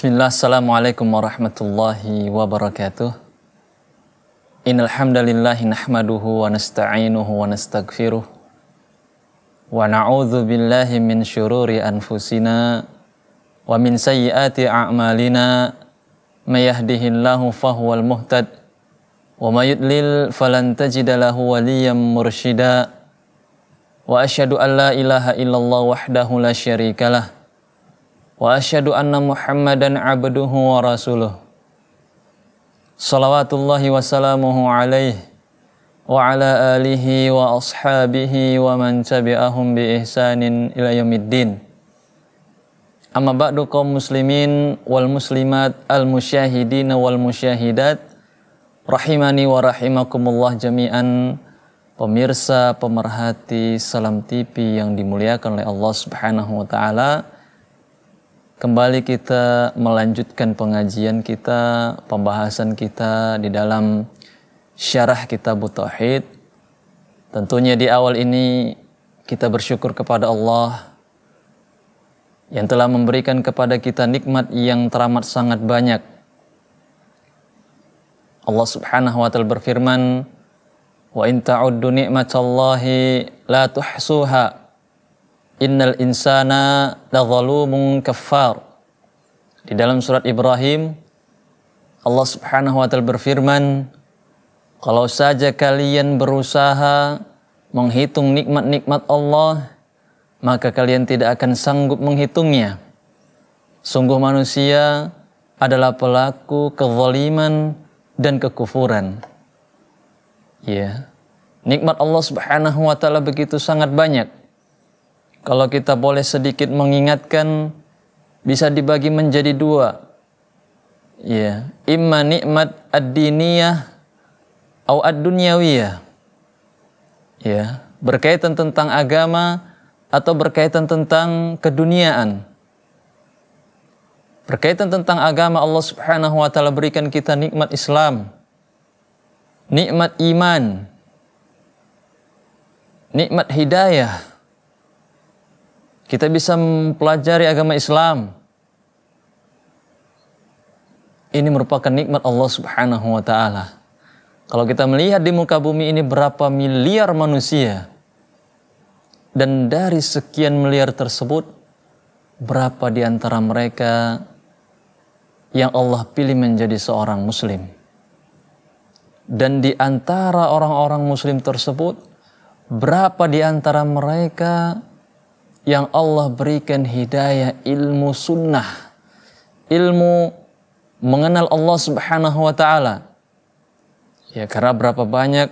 Bismillah, Assalamualaikum warahmatullahi wabarakatuh. Innal hamdalillahi nahmaduhu wa nasta'inuhu wa nastaghfiruh. Wa na'udhu billahi min syururi anfusina wa min sayyiati a'malina. mayahdihillahu fahuwal muhtad wa mayudlil falantajidalahu waliyam tajida Wa ashadu an la ilaha illallah wahdahu la syarikalah. واشهد ان محمدا عبده ورسوله صلوات الله وسلامه عليه وعلى اله واصحابه ومن تبعهم باحسان الى يوم الدين Amma ba'du kaum muslimin wal muslimat al musyahidin wal musyahidat rahimani wa rahimakumullah jami'an pemirsa pemerhati salam TV yang dimuliakan oleh Allah Subhanahu wa taala Kembali kita melanjutkan pengajian kita, pembahasan kita di dalam syarah kitab Tauhid. Tentunya di awal ini kita bersyukur kepada Allah yang telah memberikan kepada kita nikmat yang teramat sangat banyak. Allah Subhanahu wa taala berfirman, "Wa تَعُدُّ نِعْمَةَ اللَّهِ la تُحْسُوهَا innal insana ladzalumun kafar Di dalam surat Ibrahim Allah Subhanahu wa taala berfirman, kalau saja kalian berusaha menghitung nikmat-nikmat Allah, maka kalian tidak akan sanggup menghitungnya. Sungguh manusia adalah pelaku kezaliman dan kekufuran. Ya. Nikmat Allah Subhanahu wa taala begitu sangat banyak kalau kita boleh sedikit mengingatkan, bisa dibagi menjadi dua. Ya, imma nikmat ad-diniyah atau ad-dunyawiyah. Ya, berkaitan tentang agama atau berkaitan tentang keduniaan. Berkaitan tentang agama Allah Subhanahu wa taala berikan kita nikmat Islam, nikmat iman, nikmat hidayah, kita bisa mempelajari agama Islam. Ini merupakan nikmat Allah Subhanahu wa taala. Kalau kita melihat di muka bumi ini berapa miliar manusia dan dari sekian miliar tersebut berapa di antara mereka yang Allah pilih menjadi seorang muslim. Dan di antara orang-orang muslim tersebut berapa di antara mereka yang Allah berikan hidayah ilmu sunnah, ilmu mengenal Allah Subhanahu wa taala. Ya, karena berapa banyak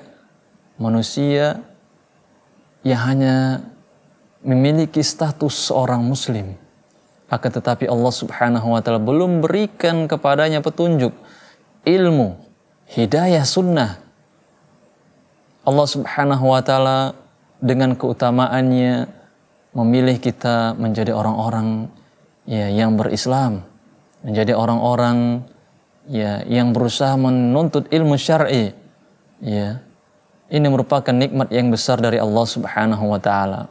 manusia yang hanya memiliki status seorang muslim. Akan tetapi Allah Subhanahu wa taala belum berikan kepadanya petunjuk, ilmu, hidayah sunnah. Allah Subhanahu wa taala dengan keutamaannya memilih kita menjadi orang-orang ya yang berislam, menjadi orang-orang ya yang berusaha menuntut ilmu syar'i. Ya. Ini merupakan nikmat yang besar dari Allah Subhanahu wa taala.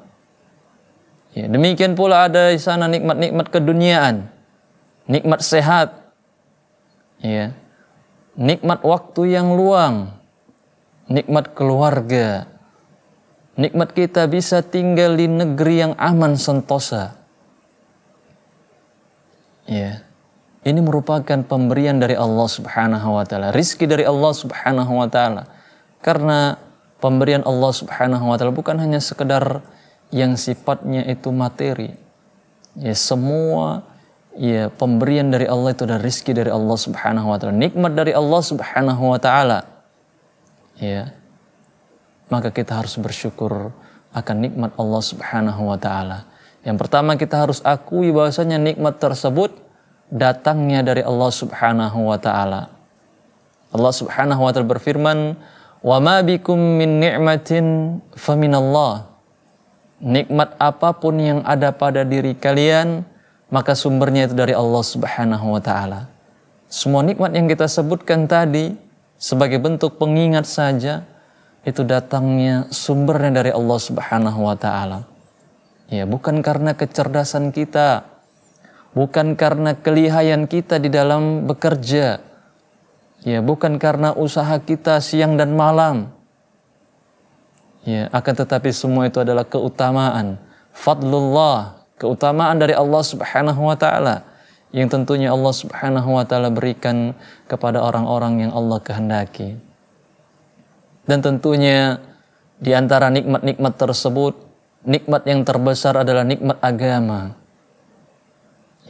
Ya, demikian pula ada di sana nikmat-nikmat keduniaan. Nikmat sehat. Ya. Nikmat waktu yang luang. Nikmat keluarga Nikmat kita bisa tinggal di negeri yang aman sentosa. Ya. Ini merupakan pemberian dari Allah Subhanahu wa taala, rizki dari Allah Subhanahu wa taala. Karena pemberian Allah Subhanahu wa taala bukan hanya sekedar yang sifatnya itu materi. Ya, semua ya pemberian dari Allah itu adalah rizki dari Allah Subhanahu wa taala, nikmat dari Allah Subhanahu wa taala. Ya maka kita harus bersyukur akan nikmat Allah Subhanahu wa taala. Yang pertama kita harus akui bahwasanya nikmat tersebut datangnya dari Allah Subhanahu wa taala. Allah Subhanahu wa taala berfirman, "Wa ma bikum min ni'matin Allah Nikmat apapun yang ada pada diri kalian, maka sumbernya itu dari Allah Subhanahu wa taala. Semua nikmat yang kita sebutkan tadi sebagai bentuk pengingat saja, itu datangnya sumbernya dari Allah Subhanahu wa taala. Ya, bukan karena kecerdasan kita, bukan karena kelihayan kita di dalam bekerja. Ya, bukan karena usaha kita siang dan malam. Ya, akan tetapi semua itu adalah keutamaan, fadlullah, keutamaan dari Allah Subhanahu wa taala yang tentunya Allah Subhanahu wa taala berikan kepada orang-orang yang Allah kehendaki. Dan tentunya di antara nikmat-nikmat tersebut, nikmat yang terbesar adalah nikmat agama.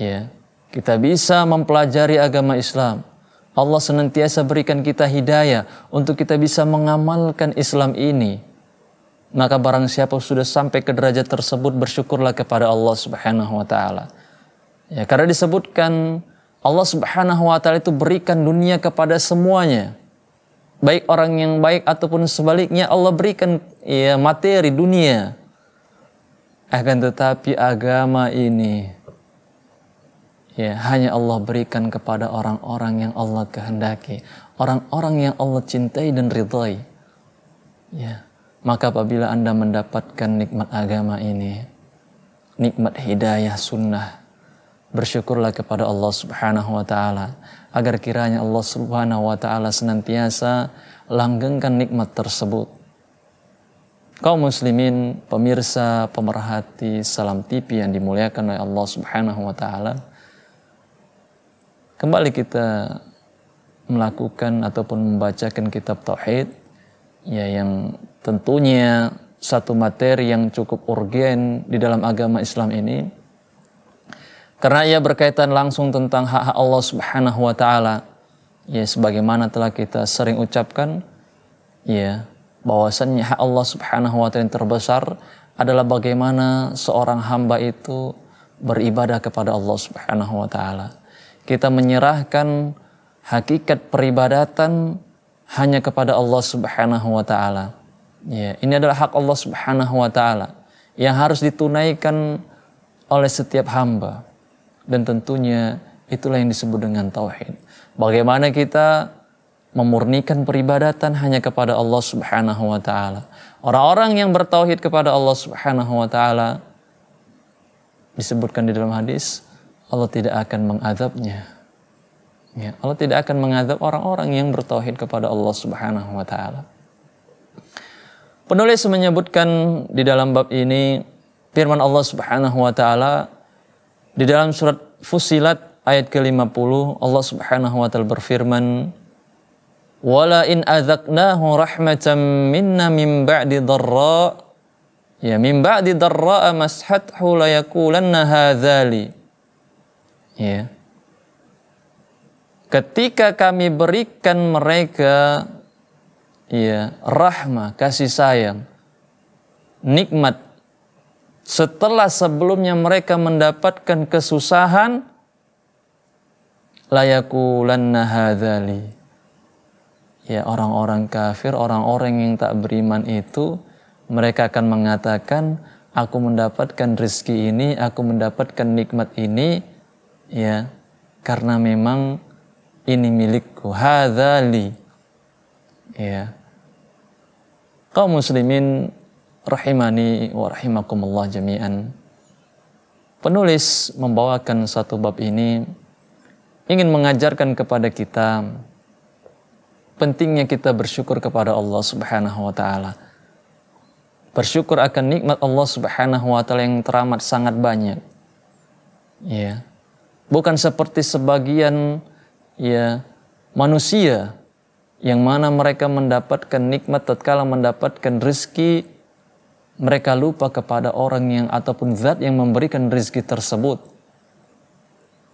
Ya, kita bisa mempelajari agama Islam. Allah senantiasa berikan kita hidayah untuk kita bisa mengamalkan Islam ini. Maka barang siapa sudah sampai ke derajat tersebut bersyukurlah kepada Allah Subhanahu wa taala. Ya, karena disebutkan Allah Subhanahu wa taala itu berikan dunia kepada semuanya baik orang yang baik ataupun sebaliknya Allah berikan ya materi dunia akan tetapi agama ini ya hanya Allah berikan kepada orang-orang yang Allah kehendaki orang-orang yang Allah cintai dan ridhai ya maka apabila Anda mendapatkan nikmat agama ini nikmat hidayah sunnah bersyukurlah kepada Allah Subhanahu wa taala agar kiranya Allah Subhanahu wa taala senantiasa langgengkan nikmat tersebut. Kaum muslimin, pemirsa, pemerhati Salam TV yang dimuliakan oleh Allah Subhanahu wa taala. Kembali kita melakukan ataupun membacakan kitab tauhid ya yang tentunya satu materi yang cukup urgen di dalam agama Islam ini karena ia berkaitan langsung tentang hak-hak Allah Subhanahu wa taala. Ya sebagaimana telah kita sering ucapkan ya bahwasannya hak Allah Subhanahu wa taala yang terbesar adalah bagaimana seorang hamba itu beribadah kepada Allah Subhanahu wa taala. Kita menyerahkan hakikat peribadatan hanya kepada Allah Subhanahu wa taala. Ya, ini adalah hak Allah Subhanahu wa taala yang harus ditunaikan oleh setiap hamba dan tentunya itulah yang disebut dengan tauhid. Bagaimana kita memurnikan peribadatan hanya kepada Allah Subhanahu wa taala. Orang-orang yang bertauhid kepada Allah Subhanahu wa taala disebutkan di dalam hadis Allah tidak akan mengadabnya. Ya, Allah tidak akan mengadab orang-orang yang bertauhid kepada Allah Subhanahu wa taala. Penulis menyebutkan di dalam bab ini firman Allah Subhanahu wa taala di dalam surat Fusilat ayat ke-50 Allah Subhanahu wa taala berfirman wala in adzaqnahu rahmatan minna min ba'di dharra ya min ba'di dharra mashathu la yaqulanna hadzali ya ketika kami berikan mereka ya rahmah kasih sayang nikmat setelah sebelumnya mereka mendapatkan kesusahan layakulanna hadzali ya orang-orang kafir orang-orang yang tak beriman itu mereka akan mengatakan aku mendapatkan rezeki ini aku mendapatkan nikmat ini ya karena memang ini milikku hadali ya kaum muslimin rahimani wa rahimakumullah jami'an. Penulis membawakan satu bab ini ingin mengajarkan kepada kita pentingnya kita bersyukur kepada Allah Subhanahu wa taala. Bersyukur akan nikmat Allah Subhanahu wa taala yang teramat sangat banyak. Ya. Bukan seperti sebagian ya manusia yang mana mereka mendapatkan nikmat tatkala mendapatkan rezeki mereka lupa kepada orang yang ataupun zat yang memberikan rizki tersebut.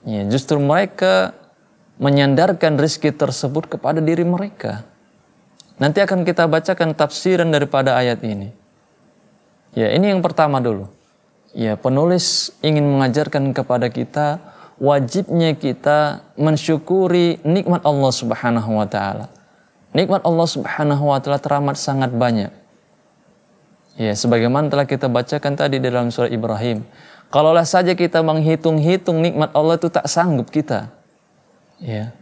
Ya, justru mereka menyandarkan rizki tersebut kepada diri mereka. Nanti akan kita bacakan tafsiran daripada ayat ini. Ya, ini yang pertama dulu. Ya, penulis ingin mengajarkan kepada kita wajibnya kita mensyukuri nikmat Allah Subhanahu wa taala. Nikmat Allah Subhanahu wa taala teramat sangat banyak Ya, sebagaimana telah kita bacakan tadi dalam surah Ibrahim. Kalaulah saja kita menghitung-hitung nikmat Allah itu tak sanggup kita. Ya.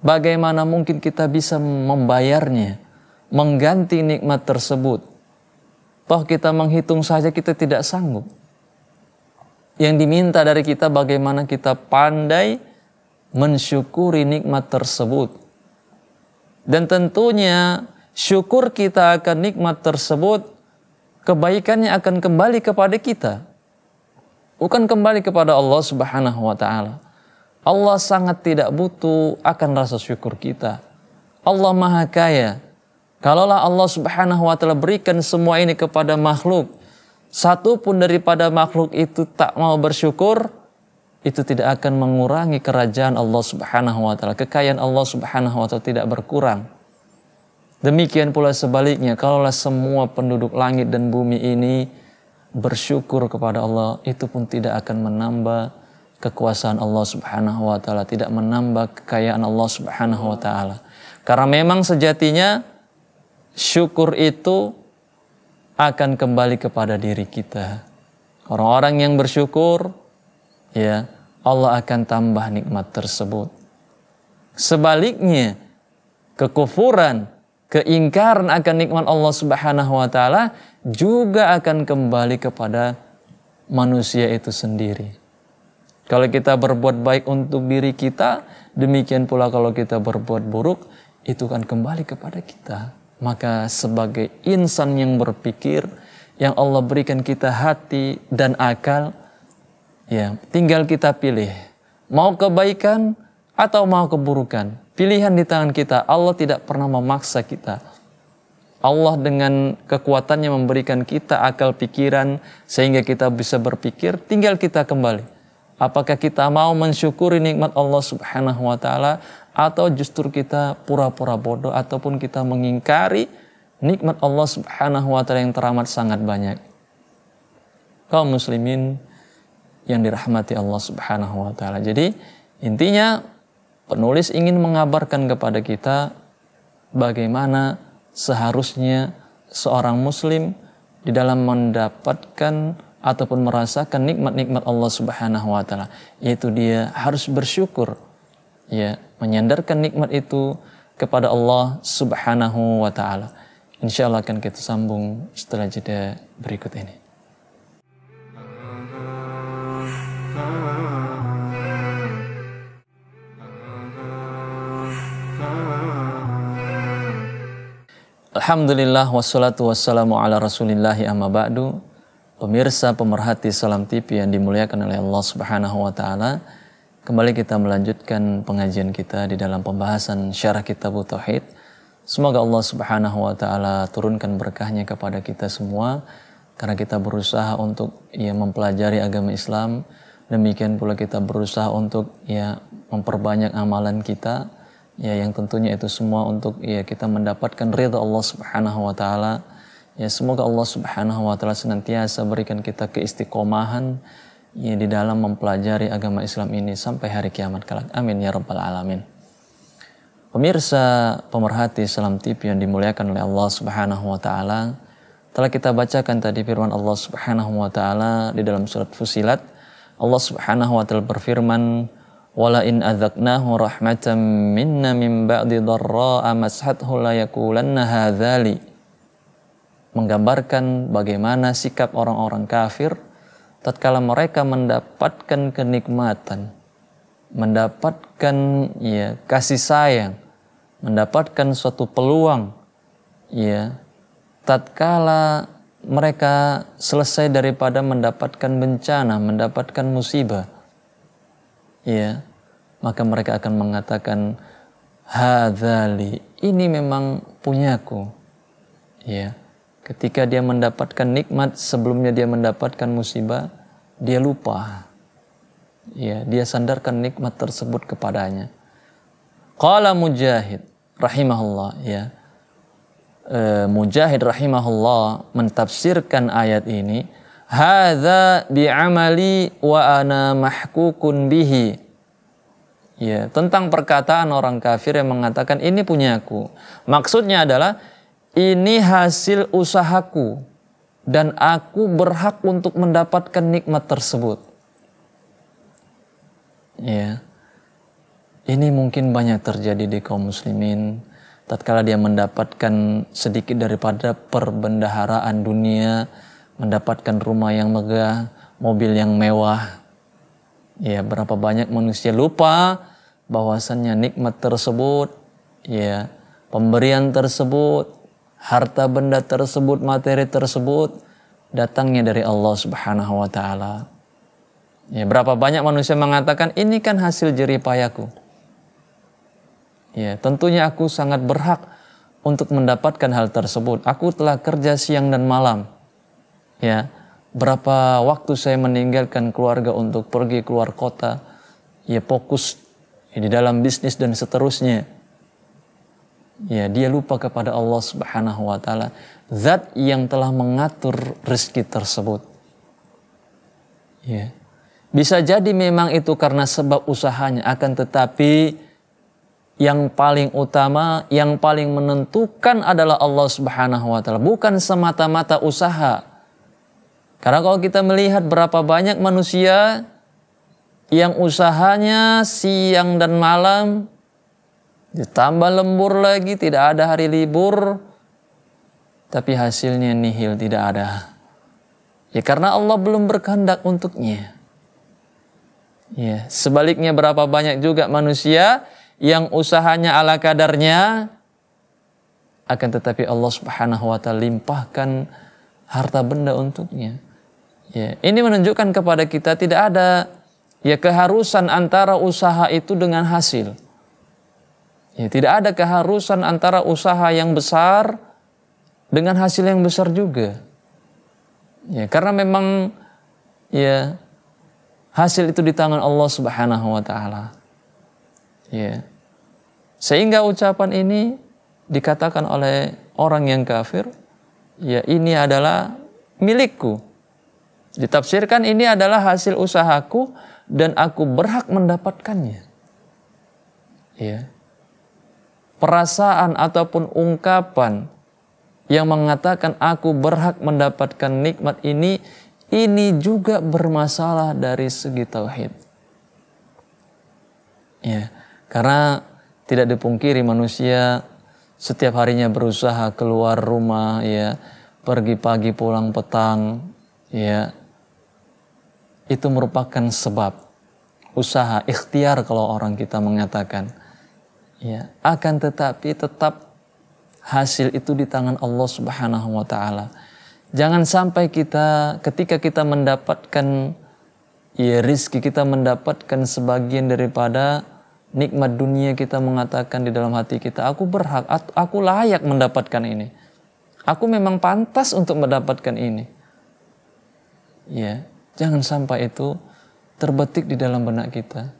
Bagaimana mungkin kita bisa membayarnya, mengganti nikmat tersebut? Toh kita menghitung saja kita tidak sanggup. Yang diminta dari kita bagaimana kita pandai mensyukuri nikmat tersebut. Dan tentunya syukur kita akan nikmat tersebut kebaikannya akan kembali kepada kita. Bukan kembali kepada Allah Subhanahu wa taala. Allah sangat tidak butuh akan rasa syukur kita. Allah Maha Kaya. Kalaulah Allah Subhanahu wa taala berikan semua ini kepada makhluk, satu pun daripada makhluk itu tak mau bersyukur, itu tidak akan mengurangi kerajaan Allah Subhanahu wa taala. Kekayaan Allah Subhanahu wa taala tidak berkurang. Demikian pula sebaliknya, kalaulah semua penduduk langit dan bumi ini bersyukur kepada Allah, itu pun tidak akan menambah kekuasaan Allah Subhanahu wa taala, tidak menambah kekayaan Allah Subhanahu wa taala. Karena memang sejatinya syukur itu akan kembali kepada diri kita. Orang-orang yang bersyukur ya, Allah akan tambah nikmat tersebut. Sebaliknya, kekufuran keingkaran akan nikmat Allah Subhanahu wa taala juga akan kembali kepada manusia itu sendiri. Kalau kita berbuat baik untuk diri kita, demikian pula kalau kita berbuat buruk, itu akan kembali kepada kita. Maka sebagai insan yang berpikir, yang Allah berikan kita hati dan akal, ya tinggal kita pilih. Mau kebaikan atau mau keburukan? pilihan di tangan kita. Allah tidak pernah memaksa kita. Allah dengan kekuatannya memberikan kita akal pikiran sehingga kita bisa berpikir, tinggal kita kembali. Apakah kita mau mensyukuri nikmat Allah Subhanahu wa taala atau justru kita pura-pura bodoh ataupun kita mengingkari nikmat Allah Subhanahu wa taala yang teramat sangat banyak. Kaum muslimin yang dirahmati Allah Subhanahu wa taala. Jadi intinya Penulis ingin mengabarkan kepada kita bagaimana seharusnya seorang muslim di dalam mendapatkan ataupun merasakan nikmat-nikmat Allah Subhanahu wa taala yaitu dia harus bersyukur ya menyandarkan nikmat itu kepada Allah Subhanahu wa taala. Insyaallah akan kita sambung setelah jeda berikut ini. Ah, ah, ah. Alhamdulillah wassalatu wassalamu ala rasulillahi amma ba'du. Pemirsa pemerhati Salam TV yang dimuliakan oleh Allah Subhanahu wa taala. Kembali kita melanjutkan pengajian kita di dalam pembahasan syarah kitab tauhid. Semoga Allah Subhanahu wa taala turunkan berkahnya kepada kita semua karena kita berusaha untuk ya mempelajari agama Islam. Demikian pula kita berusaha untuk ya memperbanyak amalan kita ya yang tentunya itu semua untuk ya kita mendapatkan ridha Allah Subhanahu wa taala. Ya semoga Allah Subhanahu wa taala senantiasa berikan kita keistiqomahan ya di dalam mempelajari agama Islam ini sampai hari kiamat kelak. Amin ya rabbal alamin. Pemirsa pemerhati Salam tip yang dimuliakan oleh Allah Subhanahu wa taala, telah kita bacakan tadi firman Allah Subhanahu wa taala di dalam surat Fusilat. Allah Subhanahu wa taala berfirman, ولئن أذقناه رحمة منا من بعد ضراء مسحته ليقولن هذا لي menggambarkan bagaimana sikap orang-orang kafir tatkala mereka mendapatkan kenikmatan mendapatkan ya kasih sayang mendapatkan suatu peluang ya tatkala mereka selesai daripada mendapatkan bencana mendapatkan musibah ya maka mereka akan mengatakan hadzali ini memang punyaku ya ketika dia mendapatkan nikmat sebelumnya dia mendapatkan musibah dia lupa ya dia sandarkan nikmat tersebut kepadanya qala mujahid rahimahullah ya mujahid rahimahullah mentafsirkan ayat ini hadza bi'amali wa ana mahkukun bihi. Ya, tentang perkataan orang kafir yang mengatakan ini punyaku. Maksudnya adalah ini hasil usahaku dan aku berhak untuk mendapatkan nikmat tersebut. Ya. Ini mungkin banyak terjadi di kaum muslimin tatkala dia mendapatkan sedikit daripada perbendaharaan dunia mendapatkan rumah yang megah, mobil yang mewah. Ya, berapa banyak manusia lupa bahwasannya nikmat tersebut, ya, pemberian tersebut, harta benda tersebut, materi tersebut datangnya dari Allah Subhanahu wa taala. Ya, berapa banyak manusia mengatakan ini kan hasil jerih payahku. Ya, tentunya aku sangat berhak untuk mendapatkan hal tersebut. Aku telah kerja siang dan malam ya berapa waktu saya meninggalkan keluarga untuk pergi keluar kota ya fokus ya, di dalam bisnis dan seterusnya ya dia lupa kepada Allah Subhanahu wa taala zat yang telah mengatur rezeki tersebut ya bisa jadi memang itu karena sebab usahanya akan tetapi yang paling utama, yang paling menentukan adalah Allah Subhanahu wa taala, bukan semata-mata usaha karena kalau kita melihat berapa banyak manusia yang usahanya siang dan malam ditambah lembur lagi, tidak ada hari libur, tapi hasilnya nihil tidak ada. Ya karena Allah belum berkehendak untuknya. Ya, sebaliknya berapa banyak juga manusia yang usahanya ala kadarnya akan tetapi Allah Subhanahu wa taala limpahkan harta benda untuknya. Ya, ini menunjukkan kepada kita tidak ada ya keharusan antara usaha itu dengan hasil. Ya, tidak ada keharusan antara usaha yang besar dengan hasil yang besar juga. Ya, karena memang ya hasil itu di tangan Allah Subhanahu wa taala. Ya. Sehingga ucapan ini dikatakan oleh orang yang kafir, ya ini adalah milikku. Ditafsirkan ini adalah hasil usahaku dan aku berhak mendapatkannya. Ya. Perasaan ataupun ungkapan yang mengatakan aku berhak mendapatkan nikmat ini ini juga bermasalah dari segi tauhid. Ya, karena tidak dipungkiri manusia setiap harinya berusaha keluar rumah ya, pergi pagi pulang petang ya, itu merupakan sebab usaha ikhtiar kalau orang kita mengatakan ya akan tetapi tetap hasil itu di tangan Allah Subhanahu wa taala. Jangan sampai kita ketika kita mendapatkan ya rizki kita mendapatkan sebagian daripada nikmat dunia kita mengatakan di dalam hati kita aku berhak aku layak mendapatkan ini. Aku memang pantas untuk mendapatkan ini. Ya, Jangan sampai itu terbetik di dalam benak kita.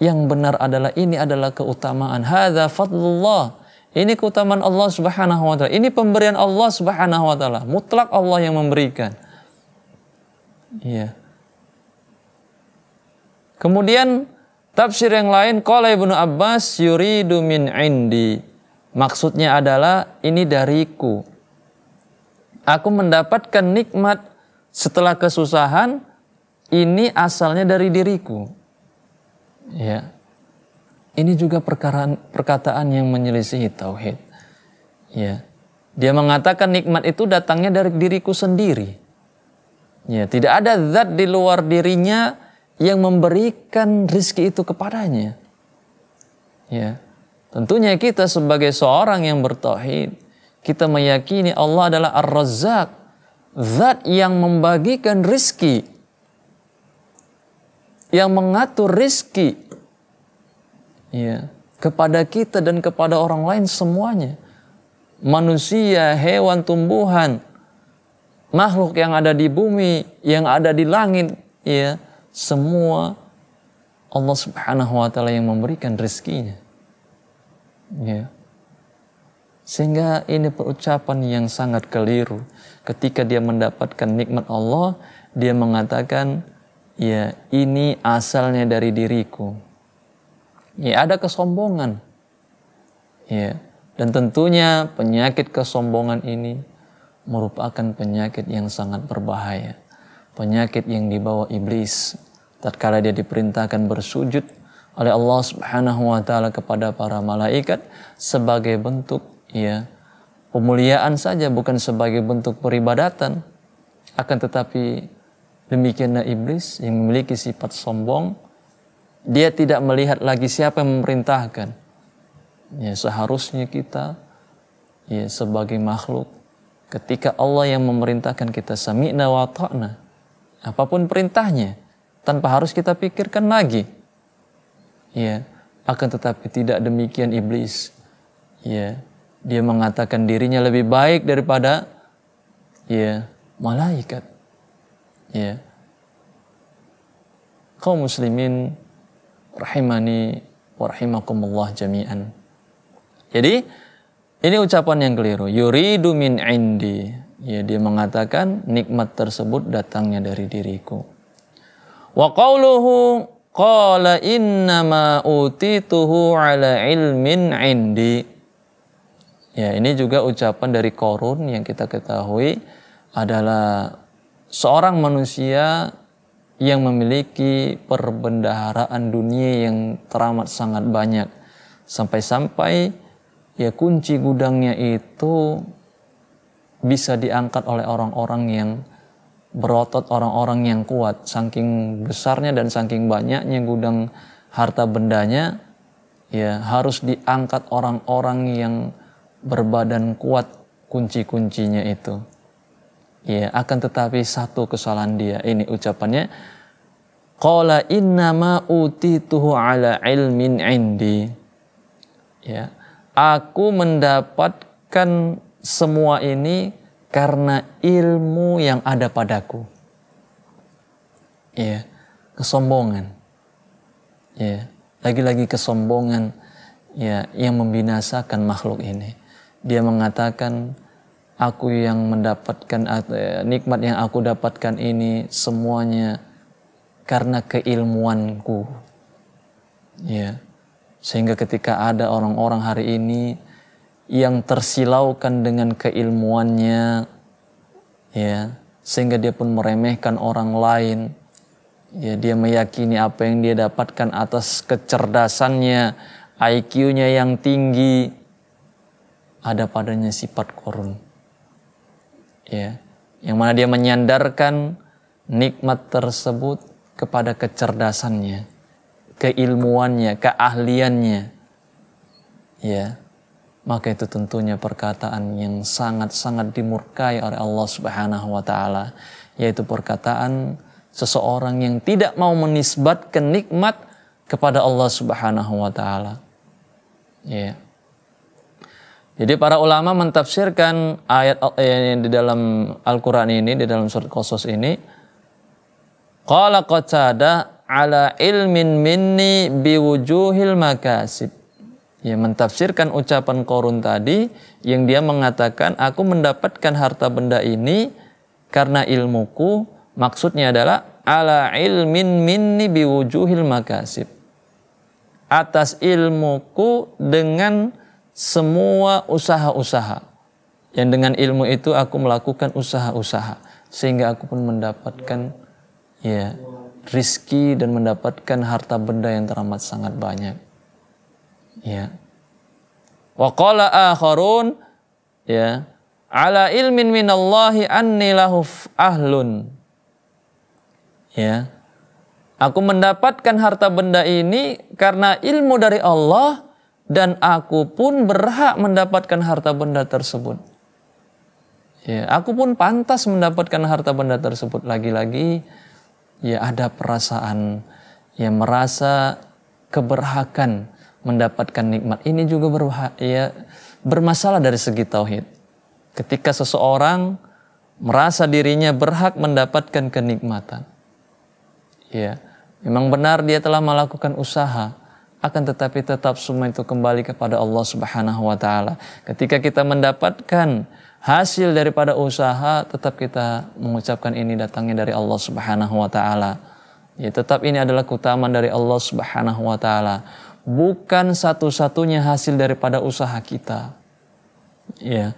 Yang benar adalah ini adalah keutamaan. Hadza fadlullah. Ini keutamaan Allah Subhanahu wa taala. Ini pemberian Allah Subhanahu wa taala. Mutlak Allah yang memberikan. Iya. Kemudian tafsir yang lain qala Ibnu Abbas yuridu min indi. Maksudnya adalah ini dariku. Aku mendapatkan nikmat setelah kesusahan ini asalnya dari diriku. Ya. Ini juga perkataan perkataan yang menyelisihi tauhid. Ya. Dia mengatakan nikmat itu datangnya dari diriku sendiri. Ya, tidak ada zat di luar dirinya yang memberikan rizki itu kepadanya. Ya. Tentunya kita sebagai seorang yang bertauhid, kita meyakini Allah adalah Ar-Razzaq, zat yang membagikan rizki, yang mengatur rizki ya, kepada kita dan kepada orang lain semuanya. Manusia, hewan, tumbuhan, makhluk yang ada di bumi, yang ada di langit, ya, semua Allah Subhanahu wa taala yang memberikan rizkinya, Ya. Sehingga ini perucapan yang sangat keliru ketika dia mendapatkan nikmat Allah, dia mengatakan, ya ini asalnya dari diriku. Ya ada kesombongan. Ya, dan tentunya penyakit kesombongan ini merupakan penyakit yang sangat berbahaya. Penyakit yang dibawa iblis tatkala dia diperintahkan bersujud oleh Allah Subhanahu wa taala kepada para malaikat sebagai bentuk ya pemuliaan saja bukan sebagai bentuk peribadatan akan tetapi demikianlah iblis yang memiliki sifat sombong dia tidak melihat lagi siapa yang memerintahkan ya seharusnya kita ya sebagai makhluk ketika Allah yang memerintahkan kita sami'na wa ta'na apapun perintahnya tanpa harus kita pikirkan lagi ya akan tetapi tidak demikian iblis ya dia mengatakan dirinya lebih baik daripada ya malaikat. Ya. Kaum muslimin rahimani wa rahimakumullah jami'an. Jadi ini ucapan yang keliru. Yuridu min indi. Ya, dia mengatakan nikmat tersebut datangnya dari diriku. Wa qauluhu qala innama utituhu ala ilmin indi. Ya, ini juga ucapan dari korun yang kita ketahui adalah seorang manusia yang memiliki perbendaharaan dunia yang teramat sangat banyak. Sampai-sampai ya kunci gudangnya itu bisa diangkat oleh orang-orang yang berotot, orang-orang yang kuat. Saking besarnya dan saking banyaknya gudang harta bendanya, ya harus diangkat orang-orang yang berbadan kuat kunci-kuncinya itu. Ya, akan tetapi satu kesalahan dia ini ucapannya qala ma utituhu ala ilmin indi. Ya, aku mendapatkan semua ini karena ilmu yang ada padaku. Ya, kesombongan. Ya, lagi-lagi kesombongan ya yang membinasakan makhluk ini dia mengatakan aku yang mendapatkan eh, nikmat yang aku dapatkan ini semuanya karena keilmuanku. Ya. Sehingga ketika ada orang-orang hari ini yang tersilaukan dengan keilmuannya ya, sehingga dia pun meremehkan orang lain. Ya, dia meyakini apa yang dia dapatkan atas kecerdasannya, IQ-nya yang tinggi, ada padanya sifat korun. Ya, yang mana dia menyandarkan nikmat tersebut kepada kecerdasannya, keilmuannya, keahliannya. Ya, maka itu tentunya perkataan yang sangat-sangat dimurkai oleh Allah Subhanahu wa taala, yaitu perkataan seseorang yang tidak mau menisbatkan nikmat kepada Allah Subhanahu wa taala. Ya. Yeah. Jadi para ulama mentafsirkan ayat eh, yang di dalam Al-Qur'an ini di dalam surat Qasas ini qala qatada ala ilmin minni biwujuhil makasib. Ya mentafsirkan ucapan Korun tadi yang dia mengatakan aku mendapatkan harta benda ini karena ilmuku maksudnya adalah ala ilmin minni biwujuhil makasib. Atas ilmuku dengan semua usaha-usaha yang dengan ilmu itu aku melakukan usaha-usaha sehingga aku pun mendapatkan ya rizki dan mendapatkan harta benda yang teramat sangat banyak ya wa qala akharun ya ala ilmin minallahi anni lahu ahlun ya aku mendapatkan harta benda ini karena ilmu dari Allah dan aku pun berhak mendapatkan harta benda tersebut. Ya, aku pun pantas mendapatkan harta benda tersebut. Lagi-lagi ya ada perasaan ya merasa keberhakan mendapatkan nikmat. Ini juga berhak, ya bermasalah dari segi tauhid. Ketika seseorang merasa dirinya berhak mendapatkan kenikmatan. Ya, memang benar dia telah melakukan usaha, akan tetapi tetap semua itu kembali kepada Allah Subhanahu wa taala. Ketika kita mendapatkan hasil daripada usaha, tetap kita mengucapkan ini datangnya dari Allah Subhanahu wa taala. Ya, tetap ini adalah keutamaan dari Allah Subhanahu wa taala. Bukan satu-satunya hasil daripada usaha kita. Ya.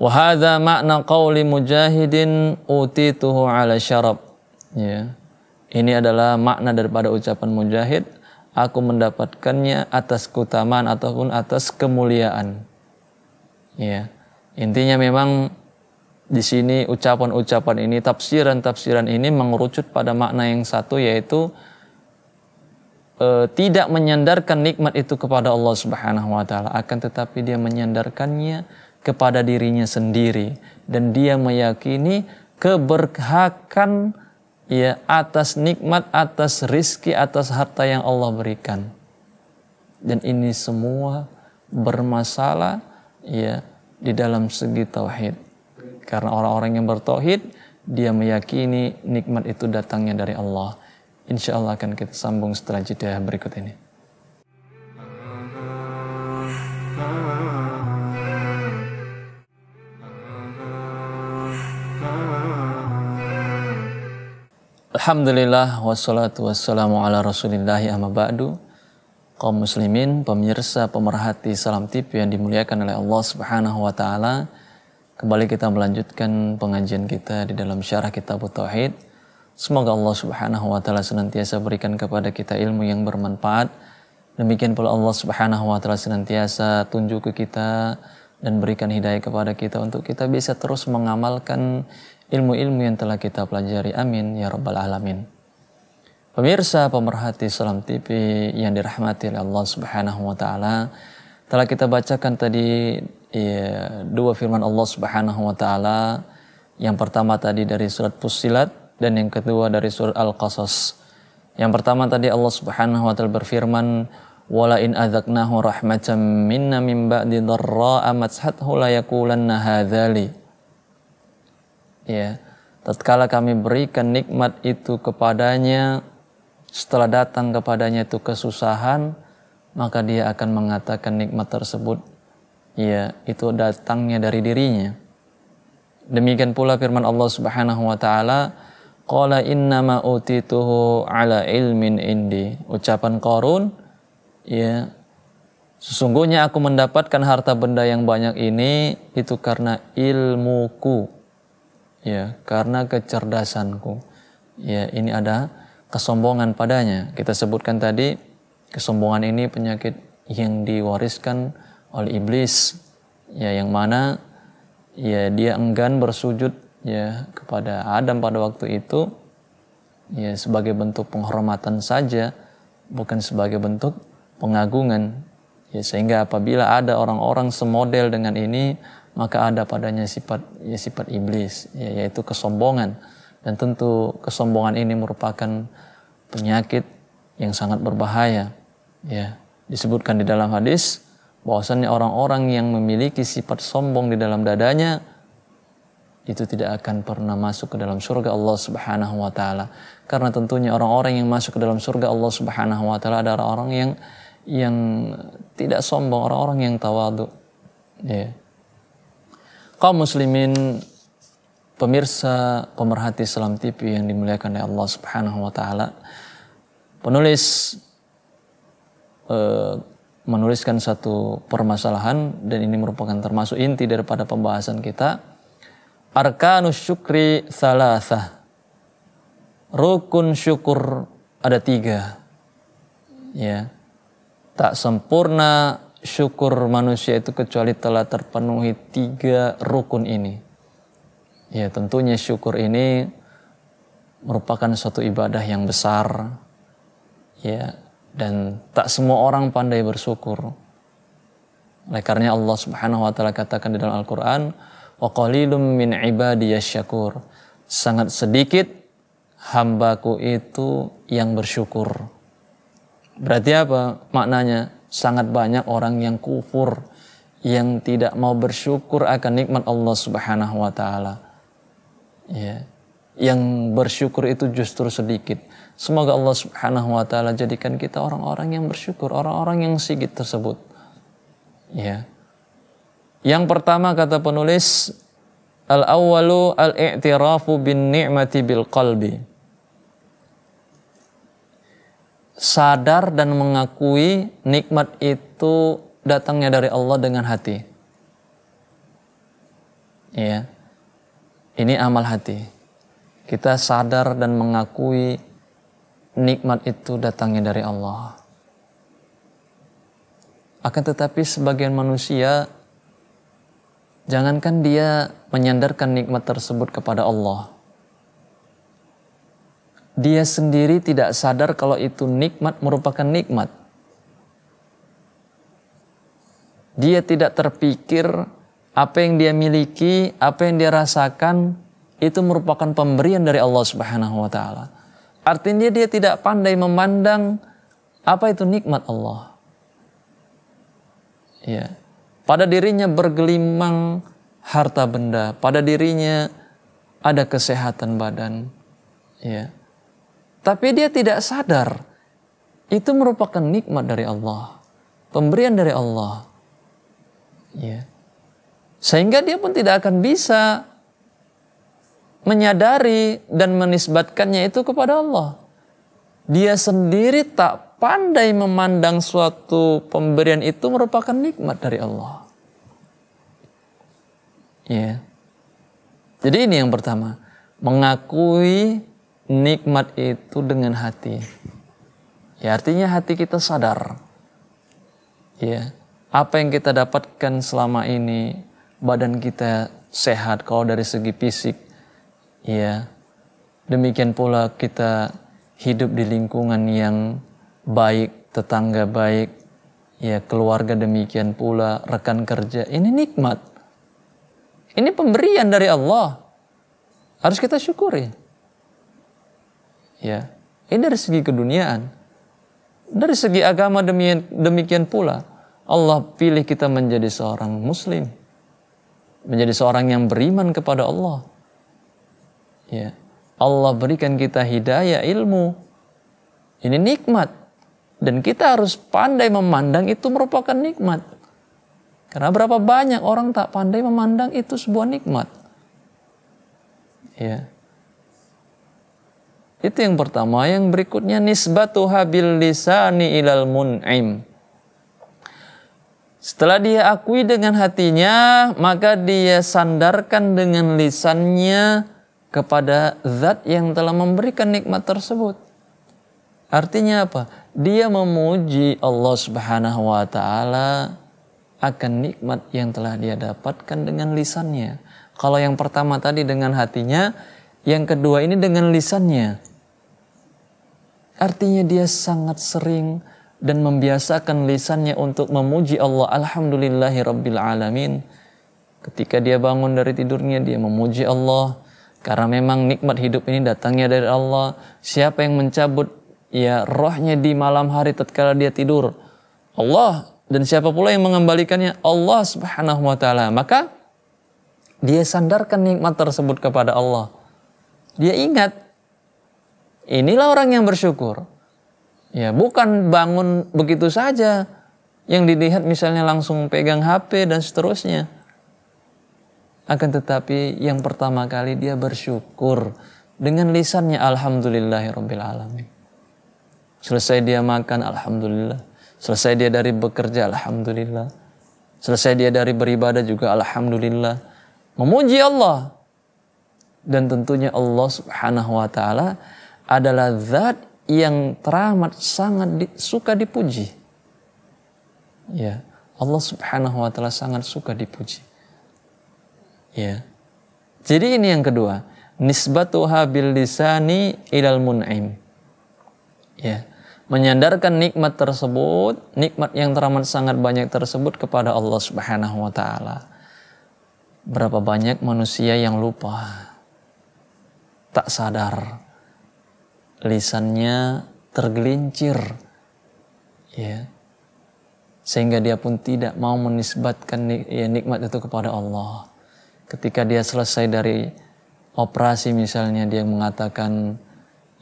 Wahada makna qawli mujahidin utituhu ala syarab. Ya. Ini adalah makna daripada ucapan mujahid aku mendapatkannya atas keutamaan ataupun atas kemuliaan. Ya. Intinya memang di sini ucapan-ucapan ini, tafsiran-tafsiran ini mengerucut pada makna yang satu yaitu e, tidak menyandarkan nikmat itu kepada Allah Subhanahu wa taala, akan tetapi dia menyandarkannya kepada dirinya sendiri dan dia meyakini keberhakan ya atas nikmat, atas rizki, atas harta yang Allah berikan. Dan ini semua bermasalah ya di dalam segi tauhid. Karena orang-orang yang bertauhid dia meyakini nikmat itu datangnya dari Allah. Insya Allah akan kita sambung setelah jeda berikut ini. Ah, ah, ah. Alhamdulillah wassalatu wassalamu ala rasulillahi amma ba'du kaum muslimin, pemirsa, pemerhati Salam tipe yang dimuliakan oleh Allah Subhanahu wa taala. Kembali kita melanjutkan pengajian kita di dalam syarah kitab tauhid. Semoga Allah Subhanahu wa taala senantiasa berikan kepada kita ilmu yang bermanfaat. Demikian pula Allah Subhanahu wa taala senantiasa tunjuk ke kita dan berikan hidayah kepada kita untuk kita bisa terus mengamalkan ilmu-ilmu yang telah kita pelajari. Amin ya rabbal alamin. Pemirsa pemerhati Salam TV yang dirahmati oleh Allah Subhanahu wa taala, telah kita bacakan tadi ya, dua firman Allah Subhanahu wa taala. Yang pertama tadi dari surat Fussilat dan yang kedua dari surat Al-Qasas. Yang pertama tadi Allah Subhanahu wa taala berfirman, wala in rahmatan minna min ba'di ya tatkala kami berikan nikmat itu kepadanya setelah datang kepadanya itu kesusahan maka dia akan mengatakan nikmat tersebut ya itu datangnya dari dirinya demikian pula firman Allah Subhanahu wa taala qala innama utituhu ala ilmin indi ucapan korun ya Sesungguhnya aku mendapatkan harta benda yang banyak ini itu karena ilmuku ya karena kecerdasanku ya ini ada kesombongan padanya kita sebutkan tadi kesombongan ini penyakit yang diwariskan oleh iblis ya yang mana ya dia enggan bersujud ya kepada Adam pada waktu itu ya sebagai bentuk penghormatan saja bukan sebagai bentuk pengagungan ya sehingga apabila ada orang-orang semodel dengan ini maka ada padanya sifat ya sifat iblis ya, yaitu kesombongan dan tentu kesombongan ini merupakan penyakit yang sangat berbahaya ya disebutkan di dalam hadis bahwasanya orang-orang yang memiliki sifat sombong di dalam dadanya itu tidak akan pernah masuk ke dalam surga Allah Subhanahu wa taala karena tentunya orang-orang yang masuk ke dalam surga Allah Subhanahu wa taala adalah orang yang yang tidak sombong orang-orang yang tawadu ya yeah kaum muslimin pemirsa pemerhati Islam TV yang dimuliakan oleh Allah Subhanahu wa taala. Penulis uh, menuliskan satu permasalahan dan ini merupakan termasuk inti daripada pembahasan kita. Arkanus syukri salasah. Rukun syukur ada tiga. Ya. Tak sempurna syukur manusia itu kecuali telah terpenuhi tiga rukun ini. Ya tentunya syukur ini merupakan suatu ibadah yang besar. Ya dan tak semua orang pandai bersyukur. Oleh karena Allah Subhanahu wa taala katakan di dalam Al-Qur'an, "Wa qalilum min syakur." Sangat sedikit hambaku itu yang bersyukur. Berarti apa maknanya? sangat banyak orang yang kufur yang tidak mau bersyukur akan nikmat Allah Subhanahu wa taala. Ya. Yang bersyukur itu justru sedikit. Semoga Allah Subhanahu wa taala jadikan kita orang-orang yang bersyukur, orang-orang yang sigit tersebut. Ya. Yang pertama kata penulis al-awwalu al-i'tirafu bin ni'mati bil qalbi. sadar dan mengakui nikmat itu datangnya dari Allah dengan hati. Ya. Ini amal hati. Kita sadar dan mengakui nikmat itu datangnya dari Allah. Akan tetapi sebagian manusia jangankan dia menyandarkan nikmat tersebut kepada Allah dia sendiri tidak sadar kalau itu nikmat merupakan nikmat. Dia tidak terpikir apa yang dia miliki, apa yang dia rasakan itu merupakan pemberian dari Allah Subhanahu wa taala. Artinya dia tidak pandai memandang apa itu nikmat Allah. Ya. Pada dirinya bergelimang harta benda, pada dirinya ada kesehatan badan. Ya. Tapi dia tidak sadar. Itu merupakan nikmat dari Allah. Pemberian dari Allah. Ya. Sehingga dia pun tidak akan bisa menyadari dan menisbatkannya itu kepada Allah. Dia sendiri tak pandai memandang suatu pemberian itu merupakan nikmat dari Allah. Ya. Jadi ini yang pertama, mengakui nikmat itu dengan hati. Ya artinya hati kita sadar. Ya, apa yang kita dapatkan selama ini, badan kita sehat kalau dari segi fisik. Ya. Demikian pula kita hidup di lingkungan yang baik, tetangga baik, ya keluarga demikian pula, rekan kerja. Ini nikmat. Ini pemberian dari Allah. Harus kita syukuri. Ya. Ini dari segi keduniaan. Dari segi agama demikian, demikian pula. Allah pilih kita menjadi seorang muslim. Menjadi seorang yang beriman kepada Allah. Ya. Allah berikan kita hidayah ilmu. Ini nikmat. Dan kita harus pandai memandang itu merupakan nikmat. Karena berapa banyak orang tak pandai memandang itu sebuah nikmat. Ya. Itu yang pertama. Yang berikutnya nisbatu habil lisani ilal mun'im. Setelah dia akui dengan hatinya, maka dia sandarkan dengan lisannya kepada zat yang telah memberikan nikmat tersebut. Artinya apa? Dia memuji Allah Subhanahu wa taala akan nikmat yang telah dia dapatkan dengan lisannya. Kalau yang pertama tadi dengan hatinya, yang kedua ini dengan lisannya. Artinya dia sangat sering dan membiasakan lisannya untuk memuji Allah alhamdulillahi alamin. Ketika dia bangun dari tidurnya dia memuji Allah karena memang nikmat hidup ini datangnya dari Allah. Siapa yang mencabut ya rohnya di malam hari tatkala dia tidur? Allah dan siapa pula yang mengembalikannya? Allah Subhanahu wa taala. Maka dia sandarkan nikmat tersebut kepada Allah dia ingat inilah orang yang bersyukur. Ya, bukan bangun begitu saja yang dilihat misalnya langsung pegang HP dan seterusnya. Akan tetapi yang pertama kali dia bersyukur dengan lisannya alhamdulillahirabbil alamin. Selesai dia makan alhamdulillah. Selesai dia dari bekerja alhamdulillah. Selesai dia dari beribadah juga alhamdulillah. Memuji Allah dan tentunya Allah Subhanahu wa taala adalah zat yang teramat sangat di, suka dipuji. Ya, Allah Subhanahu wa taala sangat suka dipuji. Ya. Jadi ini yang kedua, nisbatuha bil lisani ilal mun'im. Ya, menyandarkan nikmat tersebut, nikmat yang teramat sangat banyak tersebut kepada Allah Subhanahu wa taala. Berapa banyak manusia yang lupa tak sadar. Lisannya tergelincir. Ya. Sehingga dia pun tidak mau menisbatkan ya, nikmat itu kepada Allah. Ketika dia selesai dari operasi misalnya dia mengatakan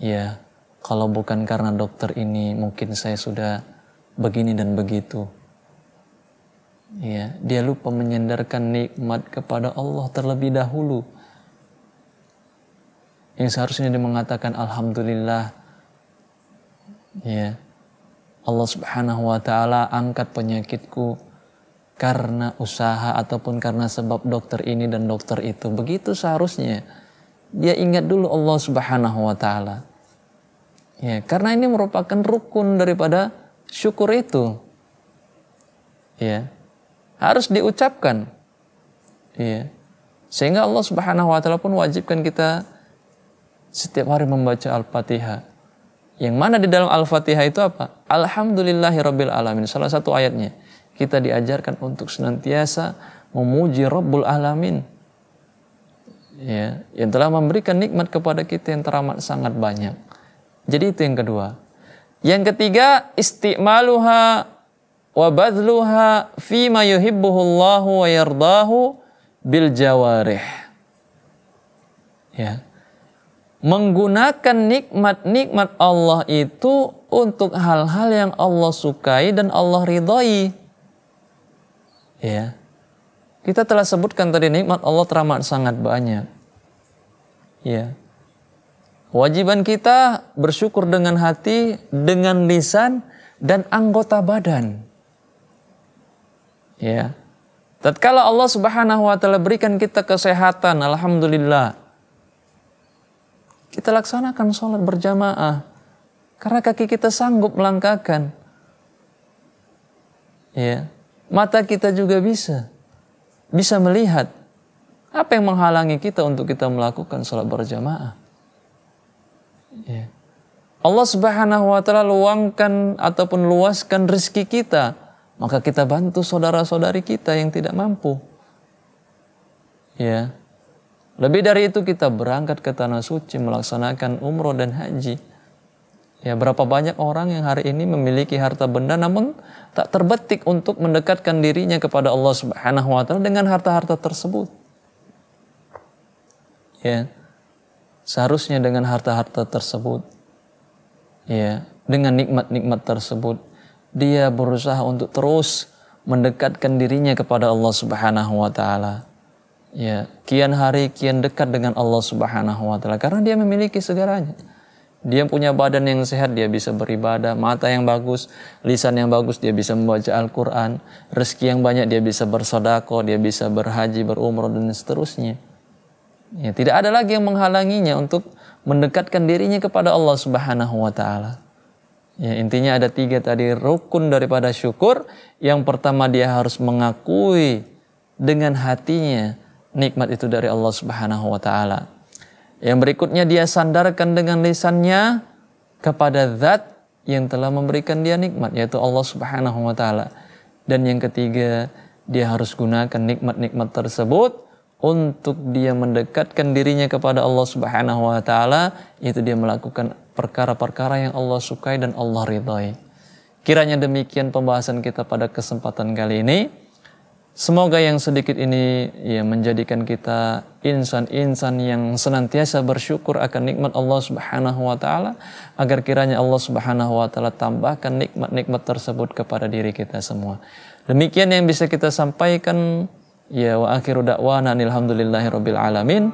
ya kalau bukan karena dokter ini mungkin saya sudah begini dan begitu. Ya, dia lupa menyandarkan nikmat kepada Allah terlebih dahulu yang seharusnya dia mengatakan alhamdulillah ya Allah Subhanahu wa taala angkat penyakitku karena usaha ataupun karena sebab dokter ini dan dokter itu begitu seharusnya dia ingat dulu Allah Subhanahu wa taala ya karena ini merupakan rukun daripada syukur itu ya harus diucapkan ya sehingga Allah Subhanahu wa taala pun wajibkan kita setiap hari membaca Al-Fatihah. Yang mana di dalam Al-Fatihah itu apa? Alhamdulillahirabbil alamin. Salah satu ayatnya. Kita diajarkan untuk senantiasa memuji Rabbul alamin. Ya, yang telah memberikan nikmat kepada kita yang teramat sangat banyak. Jadi itu yang kedua. Yang ketiga, istimaluha wa badluha ma yuhibbuhullahu wa yardahu bil jawarih. Ya menggunakan nikmat-nikmat Allah itu untuk hal-hal yang Allah sukai dan Allah ridhoi. Ya. Kita telah sebutkan tadi nikmat Allah teramat sangat banyak. Ya. Kewajiban kita bersyukur dengan hati, dengan lisan, dan anggota badan. Ya. Tatkala Allah Subhanahu wa taala berikan kita kesehatan, alhamdulillah. Kita laksanakan sholat berjamaah. Karena kaki kita sanggup melangkahkan. Ya. Mata kita juga bisa. Bisa melihat. Apa yang menghalangi kita untuk kita melakukan sholat berjamaah? Ya. Allah subhanahu wa ta'ala luangkan ataupun luaskan rezeki kita. Maka kita bantu saudara-saudari kita yang tidak mampu. Ya. Lebih dari itu kita berangkat ke tanah suci melaksanakan umroh dan haji. Ya berapa banyak orang yang hari ini memiliki harta benda namun tak terbetik untuk mendekatkan dirinya kepada Allah Subhanahu wa taala dengan harta-harta tersebut. Ya. Seharusnya dengan harta-harta tersebut ya, dengan nikmat-nikmat tersebut dia berusaha untuk terus mendekatkan dirinya kepada Allah Subhanahu wa taala ya kian hari kian dekat dengan Allah Subhanahu wa taala karena dia memiliki segalanya. Dia punya badan yang sehat, dia bisa beribadah, mata yang bagus, lisan yang bagus, dia bisa membaca Al-Quran, rezeki yang banyak, dia bisa bersodako, dia bisa berhaji, berumroh, dan seterusnya. Ya, tidak ada lagi yang menghalanginya untuk mendekatkan dirinya kepada Allah Subhanahu wa Ta'ala. Ya, intinya ada tiga tadi rukun daripada syukur. Yang pertama dia harus mengakui dengan hatinya nikmat itu dari Allah Subhanahu wa taala. Yang berikutnya dia sandarkan dengan lisannya kepada zat yang telah memberikan dia nikmat yaitu Allah Subhanahu wa taala. Dan yang ketiga, dia harus gunakan nikmat-nikmat tersebut untuk dia mendekatkan dirinya kepada Allah Subhanahu wa taala, itu dia melakukan perkara-perkara yang Allah sukai dan Allah ridhai. Kiranya demikian pembahasan kita pada kesempatan kali ini. Semoga yang sedikit ini ya menjadikan kita insan-insan yang senantiasa bersyukur akan nikmat Allah Subhanahu wa taala agar kiranya Allah Subhanahu wa taala tambahkan nikmat-nikmat tersebut kepada diri kita semua. Demikian yang bisa kita sampaikan ya wa akhiru da'wana alhamdulillahirabbil alamin.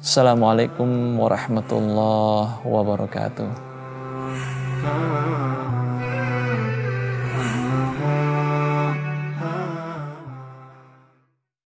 Assalamualaikum warahmatullahi wabarakatuh.